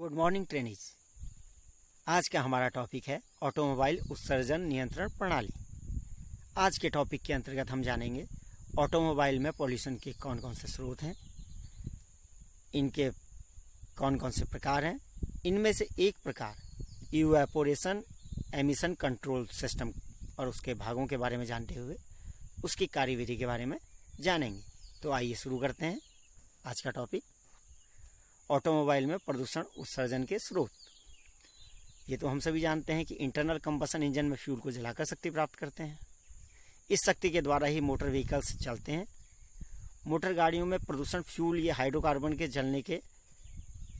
good morning trainees आज का हमारा टॉपिक है ऑटोमोबाइल उत्सर्जन नियंत्रण प्रणाली आज के टॉपिक के अंतर्गत हम जानेंगे ऑटोमोबाइल में पॉल्यूशन के कौन कौन से स्रोत हैं इनके कौन कौन से प्रकार हैं इनमें से एक प्रकार यूएपोरेशन एमिशन कंट्रोल सिस्टम और उसके भागों के बारे में जानते हुए उसकी कार्यविधि के बारे में जानेंगे तो आइए शुरू करते हैं आज का टॉपिक ऑटोमोबाइल में प्रदूषण उत्सर्जन के स्रोत ये तो हम सभी जानते हैं कि इंटरनल कंबसन इंजन में फ्यूल को जलाकर शक्ति प्राप्त करते हैं इस शक्ति के द्वारा ही मोटर व्हीकल्स चलते हैं मोटर गाड़ियों में प्रदूषण फ्यूल या हाइड्रोकार्बन के जलने के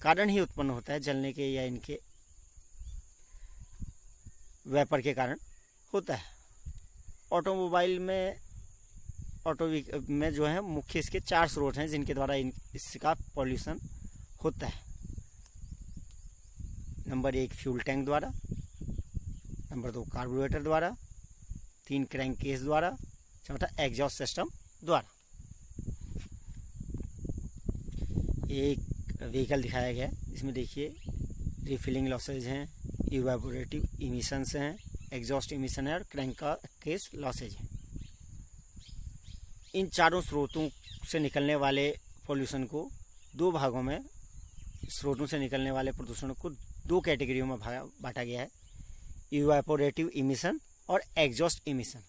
कारण ही उत्पन्न होता है जलने के या इनके वेपर के कारण होता है ऑटोमोबाइल में ऑटो में जो है मुख्य इसके चार स्रोत हैं जिनके द्वारा इन इसका पॉल्यूशन होता है नंबर एक फ्यूल टैंक द्वारा नंबर दो कार्बोरेटर द्वारा तीन क्रैंक केस द्वारा चौथा एग्जॉस्ट सिस्टम द्वारा एक व्हीकल दिखाया गया है इसमें देखिए रिफिलिंग लॉसेज हैं इवेपोरेटिव इमिशंस हैं एग्जॉस्ट इमिशन है और क्रैंक का केस लॉसेज है इन चारों स्रोतों से निकलने वाले पॉल्यूशन को दो भागों में स्रोतों से निकलने वाले प्रदूषण को दो कैटेगरियों में बांटा गया है इवेपोरेटिव इमिशन और एग्जॉस्ट इमिशन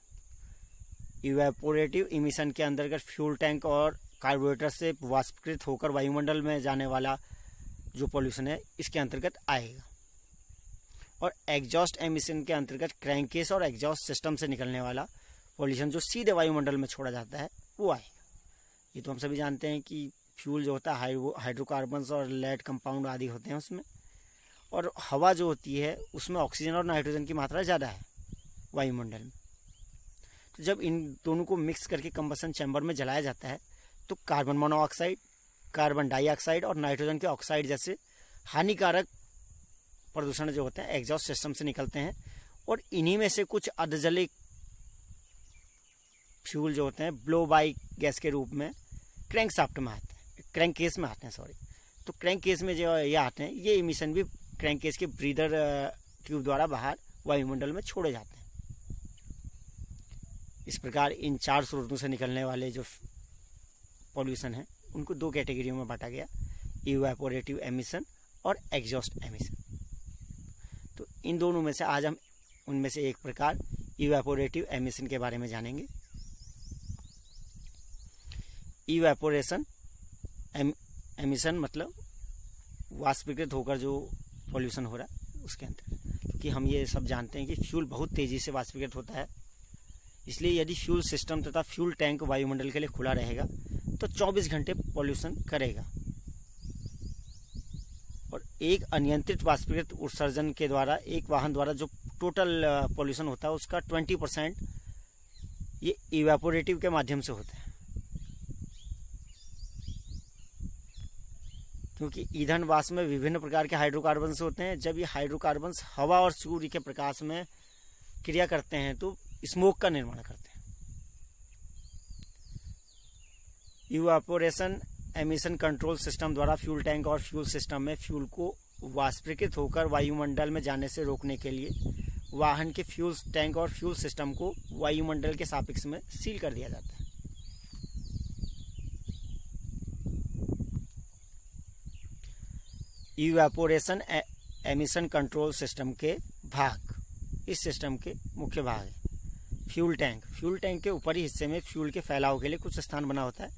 इवेपोरेटिव इमिशन के अंतर्गत फ्यूल टैंक और कार्बोरेटर से वाष्पकृत होकर वायुमंडल में जाने वाला जो पॉल्यूशन है इसके अंतर्गत आएगा और एग्जॉस्ट एमिशन के अंतर्गत क्रैंकेस और एग्जॉस्ट सिस्टम से निकलने वाला पॉल्यूशन जो सीधे वायुमंडल में छोड़ा जाता है वो आएगा ये तो हम सभी जानते हैं कि फ्यूल जो होता है हाइड्रोकार्बन्स और लेड कंपाउंड आदि होते हैं उसमें और हवा जो होती है उसमें ऑक्सीजन और नाइट्रोजन की मात्रा ज़्यादा है वायुमंडल में तो जब इन दोनों को मिक्स करके कंबसन चैम्बर में जलाया जाता है तो कार्बन मोनोऑक्साइड कार्बन डाइऑक्साइड और नाइट्रोजन के ऑक्साइड जैसे हानिकारक प्रदूषण जो होते हैं एग्जॉस्ट सिस्टम से निकलते हैं और इन्हीं में से कुछ अर्धजलिक फ्यूल जो होते हैं ब्लो बाई गैस के रूप में क्रैंक साफ्ट में आते हैं क्रैंक केस में आते हैं सॉरी तो क्रैंक केस में जो ये आते हैं ये इमिशन भी क्रैंक केस के ब्रीदर ट्यूब द्वारा बाहर वायुमंडल में छोड़े जाते हैं इस प्रकार इन चार स्रोतों से निकलने वाले जो पॉल्यूशन है उनको दो कैटेगरियों में बांटा गया इवेपोरेटिव एमिशन और एग्जॉस्ट एमिशन तो इन दोनों में से आज हम उनमें से एक प्रकार इवेपोरेटिव एमिशन के बारे में जानेंगे इवेपोरेशन एम एमिशन मतलब वाष्पीकृत होकर जो पॉल्यूशन हो रहा है उसके अंदर क्योंकि हम ये सब जानते हैं कि फ्यूल बहुत तेज़ी से वाष्पीकृत होता है इसलिए यदि फ्यूल सिस्टम तथा फ्यूल टैंक वायुमंडल के लिए खुला रहेगा तो 24 घंटे पॉल्यूशन करेगा और एक अनियंत्रित वाष्पीकृत उत्सर्जन के द्वारा एक वाहन द्वारा जो टोटल पॉल्यूशन होता है उसका 20 परसेंट ये इवेपोरेटिव के माध्यम से होता है क्योंकि ईंधन वाष्प में विभिन्न प्रकार के हाइड्रोकार्बन्स होते हैं जब ये हाइड्रोकार्बन्स हवा और सूर्य के प्रकाश में क्रिया करते हैं तो स्मोक का निर्माण करते हैं यूवापोरेशन एमिशन कंट्रोल सिस्टम द्वारा फ्यूल टैंक और फ्यूल सिस्टम में फ्यूल को वाष्पीकृत होकर वायुमंडल में जाने से रोकने के लिए वाहन के फ्यूल टैंक और फ्यूल सिस्टम को वायुमंडल के सापेक्ष में सील कर दिया जाता है इवेपोरेशन एमिशन कंट्रोल सिस्टम के भाग इस सिस्टम के मुख्य भाग है फ्यूल टैंक फ्यूल टैंक के ऊपरी हिस्से में फ्यूल के फैलाव के लिए कुछ स्थान बना होता है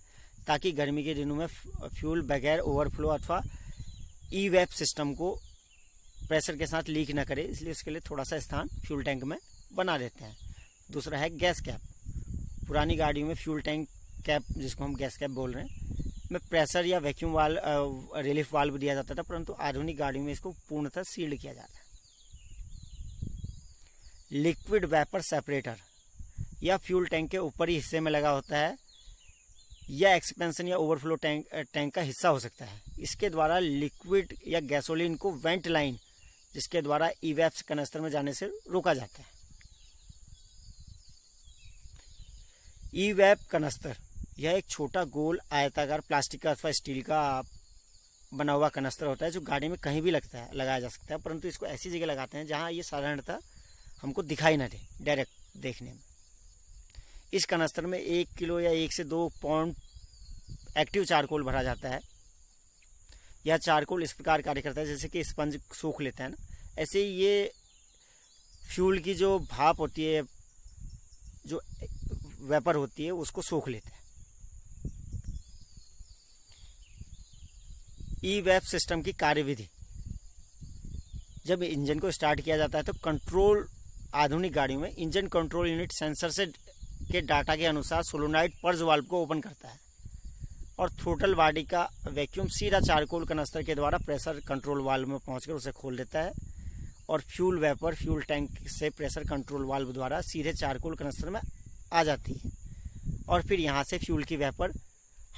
ताकि गर्मी के दिनों में फ्यूल बगैर ओवरफ्लो अथवा ई वेप सिस्टम को प्रेशर के साथ लीक न करे इसलिए उसके लिए थोड़ा सा स्थान फ्यूल टैंक में बना देते हैं दूसरा है गैस कैप पुरानी गाड़ियों में फ्यूल टैंक कैप जिसको हम गैस कैप बोल रहे हैं में प्रेशर या वैक्यूम वाल रिलीफ वाल्व दिया जाता था परंतु आधुनिक गाड़ियों में इसको पूर्णतः सील्ड किया जाता है लिक्विड वेपर सेपरेटर या फ्यूल टैंक के ऊपरी हिस्से में लगा होता है यह एक्सपेंशन या ओवरफ्लो टैंक टैंक का हिस्सा हो सकता है इसके द्वारा लिक्विड या गैसोलीन को वेंट लाइन जिसके द्वारा ईवेप्स कनस्तर में जाने से रोका जाता है ई कनस्तर यह एक छोटा गोल आयताकार प्लास्टिक का अथवा स्टील का बना हुआ कनस्तर होता है जो गाड़ी में कहीं भी लगता है लगाया जा सकता है परंतु इसको ऐसी जगह लगाते हैं जहाँ ये साधारणतः हमको दिखाई ना दे डायरेक्ट देखने में इस कनस्तर में एक किलो या एक से दो पाउंड एक्टिव चारकोल भरा जाता है यह चारकोल इस प्रकार कार्य करता है जैसे कि स्पंज सूख लेता है ना ऐसे ही ये फ्यूल की जो भाप होती है जो वेपर होती है उसको सूख लेते हैं ई वेब सिस्टम की कार्यविधि जब इंजन को स्टार्ट किया जाता है तो कंट्रोल आधुनिक गाड़ियों में इंजन कंट्रोल यूनिट सेंसर से के डाटा के अनुसार सोलोनाइट पर्ज वाल्व को ओपन करता है और थ्रोटल बाडी का वैक्यूम सीधा चारकोल कनस्तर के द्वारा प्रेशर कंट्रोल वाल्व में पहुंचकर उसे खोल देता है और फ्यूल वेपर फ्यूल टैंक से प्रेशर कंट्रोल वाल्व द्वारा सीधे चारकोल कनस्तर में आ जाती है और फिर यहाँ से फ्यूल की वेपर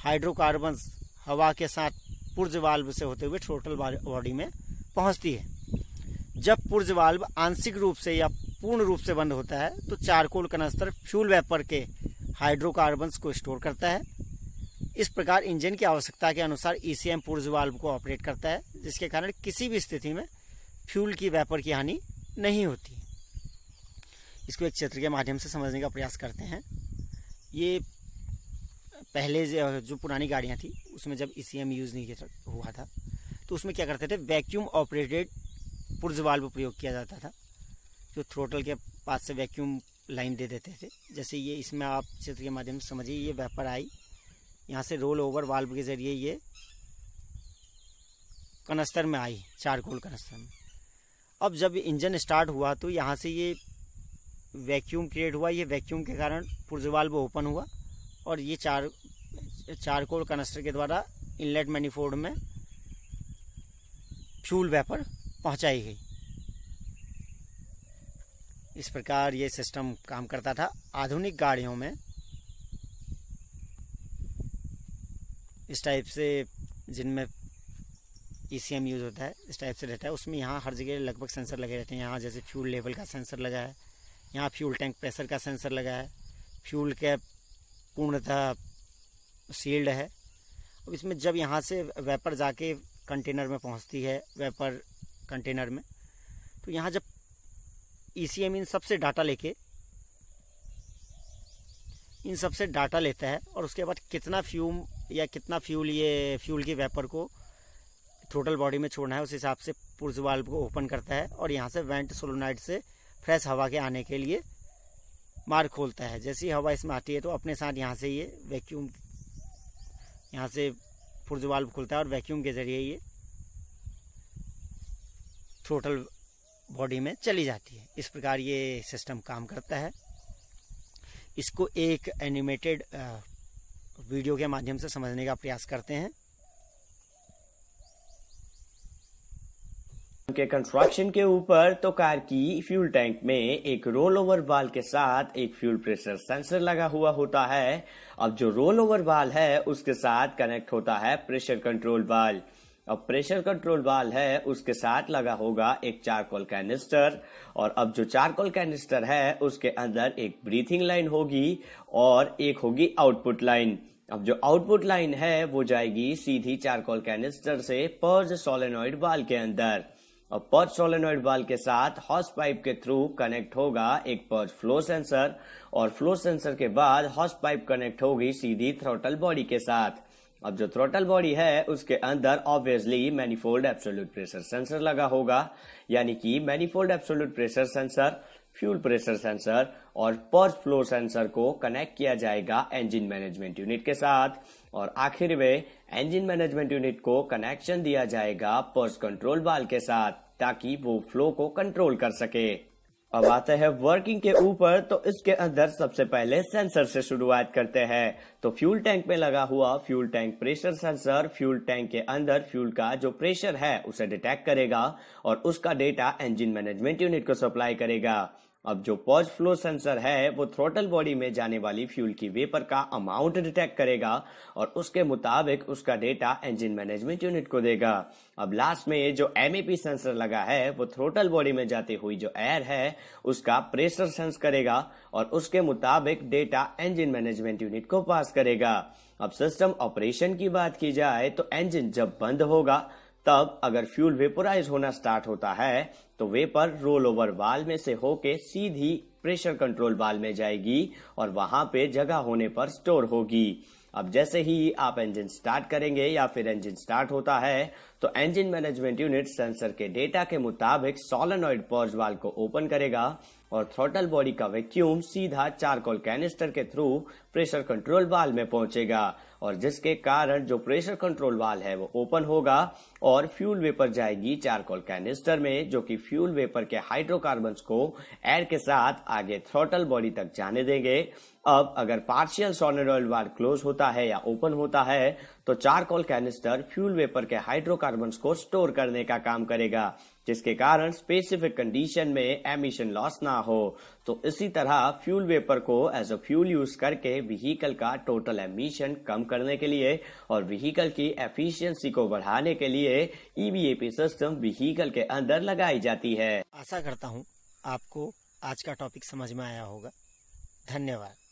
हाइड्रोकार्बन्स हवा के साथ पुर्ज वाल्व से होते हुए टोटल बॉडी में पहुंचती है जब पुर्ज वाल्व आंशिक रूप से या पूर्ण रूप से बंद होता है तो चारकोल कनस्तर फ्यूल वेपर के हाइड्रोकार्बन्स को स्टोर करता है इस प्रकार इंजन की आवश्यकता के अनुसार E e C purge valve को ऑपरेट करता है जिसके कारण किसी भी स्थिति में फ्यूल की वेपर की हानि नहीं होती इसको एक चित्र के माध्यम से समझने का प्रयास करते हैं ये पहले जो पुरानी गाड़ियाँ थी उसमें जब ई e यूज़ नहीं हुआ था तो उसमें क्या करते थे वैक्यूम ऑपरेटेड पुर्ज वाल्व प्रयोग किया जाता था जो थ्रोटल के पास से वैक्यूम लाइन दे देते थे जैसे ये इसमें आप चित्र के माध्यम से समझिए ये वेपर आई यहाँ से रोल ओवर वाल्व के ज़रिए ये कनस्तर में आई चारकोल कनस्तर में अब जब इंजन स्टार्ट हुआ तो यहाँ से ये वैक्यूम क्रिएट हुआ ये वैक्यूम के कारण पुर्ज वाल्व ओपन हुआ और ये चार चारकोल कनस्टर के द्वारा इनलेट मैनिफोर्ड में फ्यूल वेपर पहुंचाई गई इस प्रकार ये सिस्टम काम करता था आधुनिक गाड़ियों में इस टाइप से जिनमें ई सी एम यूज़ होता है इस टाइप से रहता है उसमें यहाँ हर जगह लगभग सेंसर लगे रहते हैं यहाँ जैसे फ्यूल लेवल का सेंसर लगा है यहाँ फ्यूल टैंक प्रेशर का सेंसर लगा है फ्यूल के पूर्णतः सील्ड है अब इसमें जब यहाँ से वेपर जाके कंटेनर में पहुँचती है वेपर कंटेनर में तो यहाँ जब ई सी एम इन सबसे डाटा लेके इन सबसे डाटा लेता है और उसके बाद कितना फ्यूम या कितना फ्यूल ये फ्यूल की वेपर को टोटल बॉडी में छोड़ना है उस हिसाब से पुर्ज को ओपन करता है और यहाँ से वेंट सोलोनाइड से फ्रेश हवा के आने के लिए मार्ग खोलता है जैसे हवा इसमें आती है तो अपने साथ यहाँ से ये वैक्यूम यहाँ से पुर्ज खुलता है और वैक्यूम के ज़रिए ये थ्रोटल बॉडी में चली जाती है इस प्रकार ये सिस्टम काम करता है इसको एक एनिमेटेड वीडियो के माध्यम से समझने का प्रयास करते हैं के कंस्ट्रक्शन के ऊपर तो कार की फ्यूल टैंक में एक रोल ओवर वाल के साथ एक फ्यूल प्रेशर सेंसर लगा हुआ होता है अब जो रोल ओवर वाल है उसके साथ कनेक्ट होता है प्रेशर कंट्रोल वाल अब प्रेशर कंट्रोल वाल है उसके साथ लगा होगा एक चारकोल कैनिस्टर और अब जो चारकोल कैनिस्टर है उसके अंदर एक ब्रीथिंग लाइन होगी और एक होगी आउटपुट लाइन अब जो आउटपुट लाइन है वो जाएगी सीधी चारकोल कैनिस्टर से पर्ज सोलेनोइड वाल के अंदर और पर्च सोलेनोइड वाल के साथ हॉस पाइप के थ्रू कनेक्ट होगा एक पर्च फ्लो सेंसर और फ्लो सेंसर के बाद हॉस पाइप कनेक्ट होगी सीधी थ्रोटल बॉडी के साथ अब जो थ्रोटल बॉडी है उसके अंदर obviously manifold absolute pressure sensor लगा होगा यानी कि manifold absolute pressure sensor fuel pressure sensor और पर्च फ्लो सेंसर को कनेक्ट किया जाएगा इंजन मैनेजमेंट यूनिट के साथ और आखिर में इंजन मैनेजमेंट यूनिट को कनेक्शन दिया जाएगा पर्स कंट्रोल बाल के साथ ताकि वो फ्लो को कंट्रोल कर सके अब आते हैं वर्किंग के ऊपर तो इसके अंदर सबसे पहले सेंसर से शुरुआत करते हैं तो फ्यूल टैंक में लगा हुआ fuel tank pressure sensor fuel tank के अंदर फ्यूल का जो प्रेशर है उसे डिटेक्ट करेगा और उसका डेटा इंजन मैनेजमेंट यूनिट को सप्लाई करेगा अब जो पॉज फ्लो सेंसर है वो थ्रोटल बॉडी में जाने वाली फ्यूल की वेपर का अमाउंट डिटेक्ट करेगा और उसके मुताबिक उसका डेटा इंजन मैनेजमेंट यूनिट को देगा अब लास्ट में जो एम सेंसर लगा है वो थ्रोटल बॉडी में जाती हुई जो एयर है उसका प्रेशर सेंस करेगा और उसके मुताबिक डेटा इंजन मैनेजमेंट यूनिट को पास करेगा अब सिस्टम ऑपरेशन की बात की जाए तो इंजन जब बंद होगा तब अगर फ्यूल वेपोराइज होना स्टार्ट होता है तो वेपर रोल ओवर वाल में से होके सीधी प्रेशर कंट्रोल वाल में जाएगी और वहां पे जगह होने पर स्टोर होगी अब जैसे ही आप इंजन स्टार्ट करेंगे या फिर इंजन स्टार्ट होता है तो इंजन मैनेजमेंट यूनिट सेंसर के डेटा के मुताबिक सोलनॉइड पॉर्ज वाल को ओपन करेगा और थ्रोटल बॉडी का वैक्यूम सीधा चारकोल कैनिस्टर के थ्रू प्रेशर कंट्रोल वाल में पहुंचेगा और जिसके कारण जो प्रेशर कंट्रोल वाल है वो ओपन होगा और फ्यूल वेपर जाएगी चारकोल कैनिस्टर में जो कि फ्यूल वेपर के हाइड्रोकार्बन को एयर के साथ आगे थ्रोटल बॉडी तक जाने देंगे अब अगर पार्शियल सोनेरॉयल वाल क्लोज होता है या ओपन होता है तो चारकोल कैनिस्टर फ्यूल वेपर के हाइड्रोकार्बन को स्टोर करने का काम करेगा जिसके कारण स्पेसिफिक कंडीशन में एमिशन लॉस ना हो तो इसी तरह फ्यूल वेपर को एज अ फ्यूल यूज करके व्हीकल का टोटल एमिशन कम करने के लिए और व्हीकल की एफिशिएंसी को बढ़ाने के लिए ईवीएपी सिस्टम व्हीकल के अंदर लगाई जाती है आशा करता हूँ आपको आज का टॉपिक समझ में आया होगा धन्यवाद